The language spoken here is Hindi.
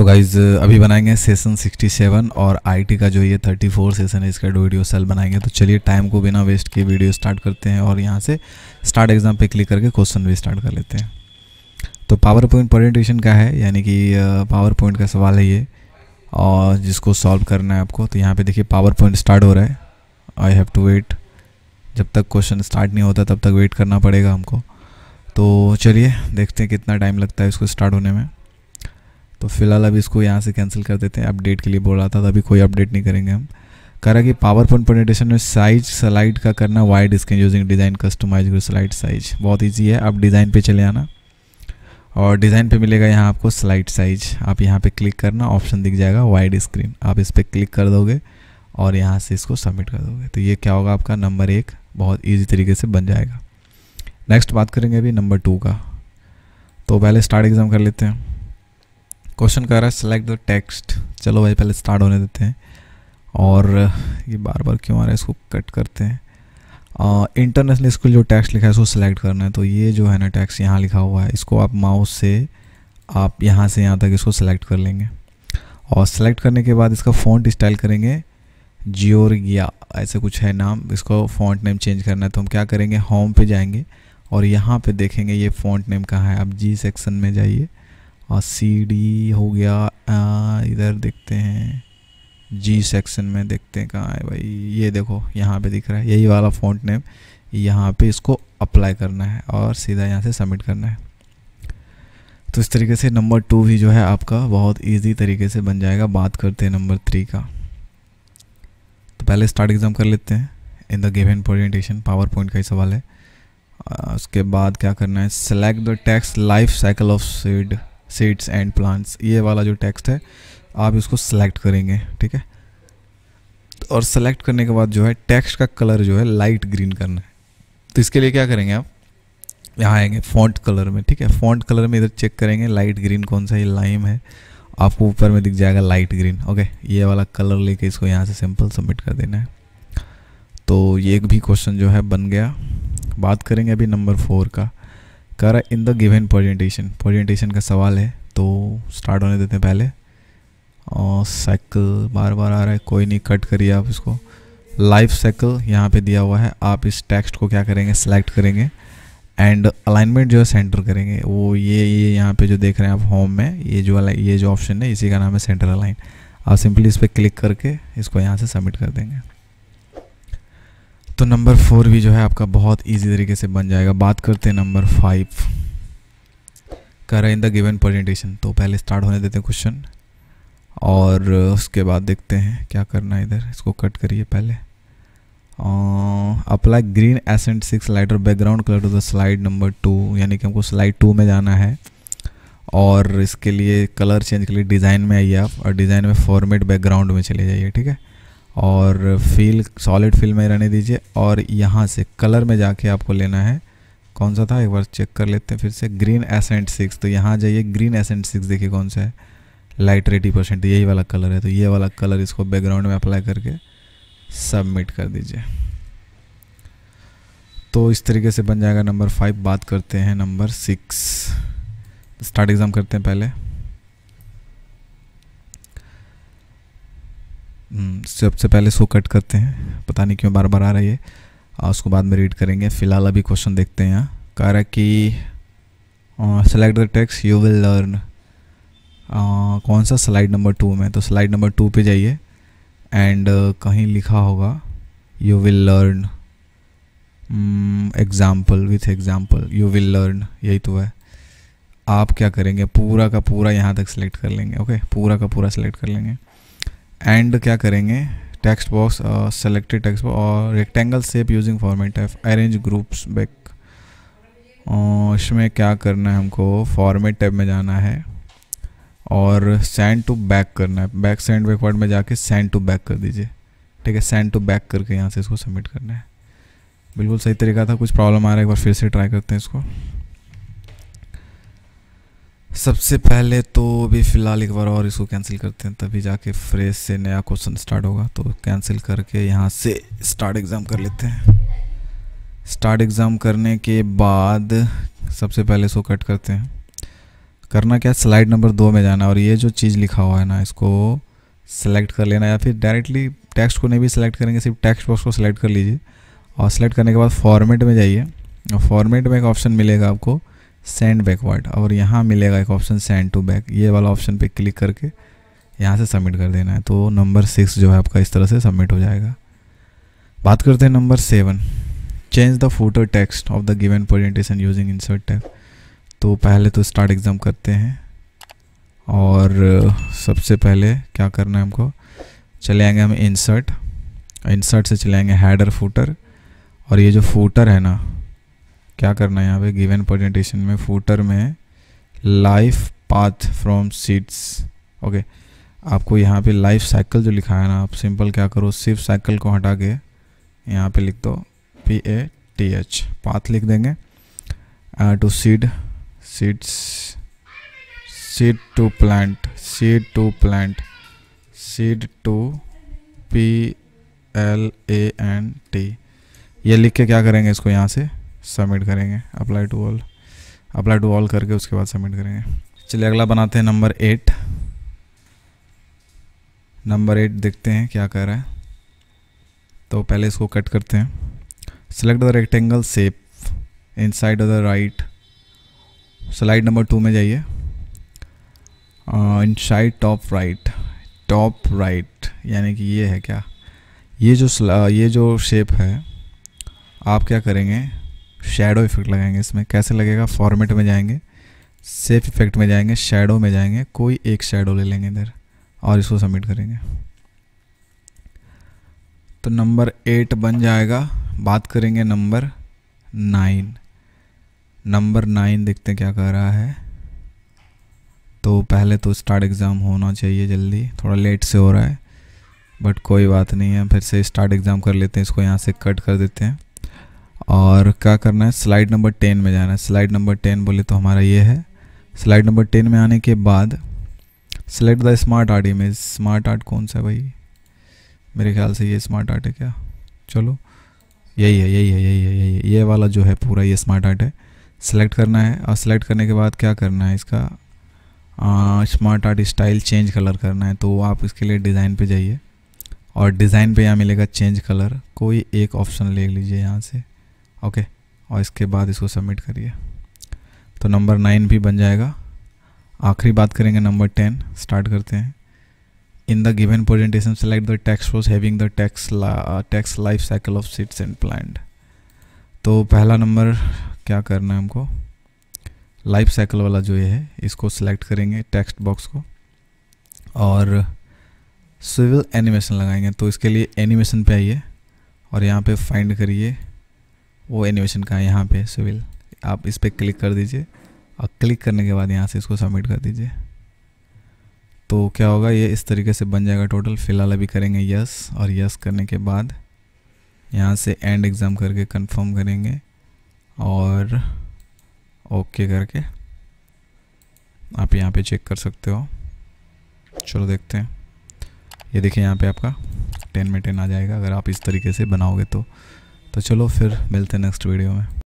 तो गाइज अभी बनाएंगे सेशन 67 और आईटी का जो ये 34 सेशन है इसका वीडियो सेल बनाएंगे तो चलिए टाइम को बिना वेस्ट किए वीडियो स्टार्ट करते हैं और यहाँ से स्टार्ट एग्जाम पे क्लिक करके क्वेश्चन भी स्टार्ट कर लेते हैं तो पावर पॉइंट प्रेजेंटेशन का है यानी कि पावर पॉइंट का सवाल है ये और जिसको सॉल्व करना है आपको तो यहाँ पर देखिए पावर पॉइंट स्टार्ट हो रहा है आई हैव टू वेट जब तक क्वेश्चन स्टार्ट नहीं होता तब तक वेट करना पड़ेगा हमको तो चलिए देखते हैं कितना टाइम लगता है इसको स्टार्ट होने में तो फिलहाल अभी इसको यहाँ से कैंसिल कर देते हैं अपडेट के लिए बोल रहा था अभी कोई अपडेट नहीं करेंगे हम करा कि पावर पॉइंट प्रेजेंटेशन में साइज स्लाइड का करना wide screen using design customize slide size बहुत ईजी है आप डिज़ाइन पर चले आना और डिज़ाइन पे मिलेगा यहाँ आपको स्लाइड साइज आप यहाँ पे क्लिक करना ऑप्शन दिख जाएगा वाइड स्क्रीन आप इस पर क्लिक कर दोगे और यहाँ से इसको सबमिट कर दोगे तो ये क्या होगा आपका नंबर एक बहुत ईजी तरीके से बन जाएगा नेक्स्ट बात करेंगे अभी नंबर टू का तो पहले स्टार्ट एग्ज़ाम कर लेते हैं क्वेश्चन कह रहा है सेलेक्ट द टेक्स्ट चलो भाई पहले स्टार्ट होने देते हैं और ये बार बार क्यों आ रहा है इसको कट करते हैं इंटरनेशनल स्कूल जो टैक्स लिखा है उसको सेलेक्ट करना है तो ये जो है ना टैक्स यहाँ लिखा हुआ है इसको आप माउस से आप यहाँ से यहाँ तक इसको सेलेक्ट कर लेंगे और सेलेक्ट करने के बाद इसका फ़ॉन्ट स्टाइल करेंगे जियोरगिया ऐसे कुछ है नाम इसको फ़ॉन्ट नेम चेंज करना है तो हम क्या करेंगे होम पे जाएंगे और यहाँ पे देखेंगे ये फ़ॉन्ट नेम कहाँ है आप जी सेक्शन में जाइए और सी डी हो गया इधर देखते हैं जी सेक्शन में देखते हैं कहाँ है भाई ये देखो यहाँ पे दिख रहा है यही वाला फ़ॉन्ट नेम यहाँ पे इसको अप्लाई करना है और सीधा यहाँ से सबमिट करना है तो इस तरीके से नंबर टू भी जो है आपका बहुत इजी तरीके से बन जाएगा बात करते हैं नंबर थ्री का तो पहले स्टार्ट एग्ज़ाम कर लेते हैं in the given presentation PowerPoint का ही सवाल है उसके बाद क्या करना है select the text life cycle of seed seeds and plants ये वाला जो टेक्स्ट है आप इसको सेलेक्ट करेंगे ठीक है और सेलेक्ट करने के बाद जो है टेक्स्ट का कलर जो है लाइट ग्रीन करना है तो इसके लिए क्या करेंगे आप यहाँ आएंगे फॉन्ट कलर में ठीक है फॉन्ट कलर में इधर चेक करेंगे लाइट ग्रीन कौन सा ये लाइम है आपको ऊपर में दिख जाएगा लाइट ग्रीन ओके ये वाला कलर लेके इसको यहाँ से सिंपल सबमिट कर देना है तो ये एक भी क्वेश्चन जो है बन गया बात करेंगे अभी नंबर फोर का कह रहा है in the given presentation presentation का सवाल है तो स्टार्ट होने देते हैं पहले और साइकिल बार बार आ रहा है कोई नहीं कट करिए आप इसको लाइफ साइकिल यहाँ पे दिया हुआ है आप इस टेक्स्ट को क्या करेंगे सेलेक्ट करेंगे एंड अलाइनमेंट जो है सेंटर करेंगे वो ये ये यहाँ पे जो देख रहे हैं आप होम में ये जो ये जो ऑप्शन है इसी का नाम है सेंटर अलाइन आप सिंपली इस पर क्लिक करके इसको यहाँ से सबमिट कर देंगे तो नंबर फोर भी जो है आपका बहुत ईजी तरीके से बन जाएगा बात करते हैं नंबर फाइव कर इन द गिवन प्रेजेंटेशन तो पहले स्टार्ट होने देते हैं क्वेश्चन और उसके बाद देखते हैं क्या करना है इधर इसको कट करिए पहले apply green accent six lighter background colour to the slide number two यानी कि हमको स्लाइड टू में जाना है और इसके लिए कलर चेंज के लिए डिज़ाइन में आइए आप और डिज़ाइन में फॉर्मेट बैकग्राउंड में चले जाइए ठीक है और फील सॉलिड फील में रहने दीजिए और यहाँ से कलर में जाके आपको लेना है कौन सा था एक बार चेक कर लेते हैं फिर से ग्रीन एसेंट सिक्स तो यहाँ जाइए ग्रीन एसेंट सिक्स देखिए कौन सा है लाइट एटी परसेंट यही वाला कलर है तो ये वाला कलर इसको बैकग्राउंड में अप्लाई करके सबमिट कर दीजिए तो इस तरीके से बन जाएगा नंबर फाइव बात करते हैं नंबर सिक्स स्टार्ट एग्ज़ाम करते हैं पहले हम्म, सबसे पहले सो कट करते हैं पता नहीं क्यों बार बार आ रही है और उसको बाद में रीड करेंगे फ़िलहाल अभी क्वेश्चन देखते हैं यहाँ कह रहा कि select the text you will learn कौन सा स्लाइड नंबर टू में तो स्लाइड नंबर टू पे जाइए एंड uh, कहीं लिखा होगा you will learn example with example you will learn यही तो है आप क्या करेंगे पूरा का पूरा यहाँ तक सेलेक्ट कर लेंगे ओके okay? पूरा का पूरा सिलेक्ट कर लेंगे एंड क्या करेंगे text box selected text box और रेक्टेंगल सेप यूजिंग फॉर्मेट है अरेंज ग्रुप्स बैक इसमें क्या करना है हमको फॉर्मेट टैब में जाना है और सेंड टू बैक करना है बैक सेंड बैकवर्ड में जाके सेंड टू बैक कर दीजिए ठीक है सेंड टू बैक करके यहाँ से इसको सबमिट करना है बिल्कुल सही तरीका था कुछ प्रॉब्लम आ रहा है एक बार फिर से ट्राई करते हैं इसको सबसे पहले तो अभी फ़िलहाल एक बार और इसको कैंसिल करते हैं तभी जाके फ्रेश से नया क्वेश्चन स्टार्ट होगा तो कैंसिल करके यहाँ से स्टार्ट एग्ज़ाम कर लेते हैं स्टार्ट एग्ज़ाम करने के बाद सबसे पहले इसको कट करते हैं करना क्या स्लाइड नंबर दो में जाना और ये जो चीज़ लिखा हुआ है ना इसको सेलेक्ट कर लेना या फिर डायरेक्टली टेक्स्ट को नहीं भी सिलेक्ट करेंगे सिर्फ टेक्स्ट बॉक्स को सिलेक्ट कर लीजिए और सिलेक्ट करने के बाद फॉर्मेट में जाइए और फॉर्मेट में एक ऑप्शन मिलेगा आपको सेंड बैकवर्ड और यहाँ मिलेगा एक ऑप्शन सेंड टू बैक ये वाला ऑप्शन पे क्लिक करके यहाँ से सबमिट कर देना है तो नंबर सिक्स जो है आपका इस तरह से सबमिट हो जाएगा बात करते हैं number seven change the photo text of the given presentation using insert tab तो पहले तो स्टार्ट एग्ज़ाम करते हैं और सबसे पहले क्या करना है हमको चले आएंगे हम इंसर्ट इंसर्ट से चले आएंगे हैडर फूटर और ये जो फूटर है ना क्या करना है यहाँ पे गिवन प्रेजेंटेशन में फूटर में life path from seeds okay आपको यहाँ पे लाइफ साइकिल जो लिखा है ना आप सिंपल क्या करो सिर्फ साइकिल को हटा के यहाँ पे लिख दो P A T H path लिख देंगे to seed seeds seed to plant seed to plant seed to P L A N T ये लिख के क्या करेंगे इसको यहाँ से सबमिट करेंगे apply to all apply to all करके उसके बाद सबमिट करेंगे चलिए अगला बनाते हैं नंबर एट नंबर एट देखते हैं क्या कर रहा है तो पहले इसको कट करते हैं select the rectangle shape inside the right slide number two में जाइए inside top right top right यानी कि ये है क्या ये जो ये जो शेप है आप क्या करेंगे शेडो इफेक्ट लगाएंगे इसमें कैसे लगेगा फॉर्मेट में जाएंगे सेफ इफेक्ट में जाएंगे शेडो में जाएंगे कोई एक शेडो ले लेंगे इधर और इसको सबमिट करेंगे तो नंबर एट बन जाएगा बात करेंगे नंबर नाइन नंबर नाइन देखते हैं क्या कह रहा है तो पहले तो स्टार्ट एग्ज़ाम होना चाहिए जल्दी थोड़ा लेट से हो रहा है बट कोई बात नहीं है फिर से स्टार्ट एग्ज़ाम कर लेते हैं इसको यहाँ से कट कर देते हैं और क्या करना है स्लाइड नंबर टेन में जाना है स्लाइड नंबर टेन बोले तो हमारा ये है स्लाइड नंबर टेन में आने के बाद select the smart art image smart art कौन सा भाई मेरे ख्याल से ये स्मार्ट आर्ट है क्या चलो यही है यही है यही है यही है ये वाला जो है पूरा ये स्मार्ट आर्ट है सेलेक्ट करना है और सेलेक्ट करने के बाद क्या करना है इसका smart art style change colour करना है तो आप इसके लिए डिज़ाइन पे जाइए और डिज़ाइन पे यहाँ मिलेगा चेंज कलर कोई एक ऑप्शन ले लीजिए यहाँ से ओके और इसके बाद इसको सबमिट करिए तो नंबर नाइन भी बन जाएगा आखिरी बात करेंगे नंबर टेन स्टार्ट करते हैं in the given presentation select the text box having the text text life cycle of seeds and plant तो पहला नंबर क्या करना है हमको लाइफ साइकिल वाला जो ये है इसको सेलेक्ट करेंगे टेक्स्ट बॉक्स को और सिविल एनिमेशन लगाएंगे तो इसके लिए एनिमेशन पे आइए और यहाँ पे फाइंड करिए वो एनिमेशन का है यहाँ पे सिविल आप इस पर क्लिक कर दीजिए और क्लिक करने के बाद यहाँ से इसको सबमिट कर दीजिए तो क्या होगा ये इस तरीके से बन जाएगा टोटल फ़िलहाल अभी करेंगे यस और यस करने के बाद यहाँ से एंड एग्ज़ाम करके कंफर्म करेंगे और ओके करके आप यहाँ पे चेक कर सकते हो चलो देखते हैं ये देखिए यहाँ पे आपका टेन में टेन आ जाएगा अगर आप इस तरीके से बनाओगे तो तो चलो फिर मिलते हैं नेक्स्ट वीडियो में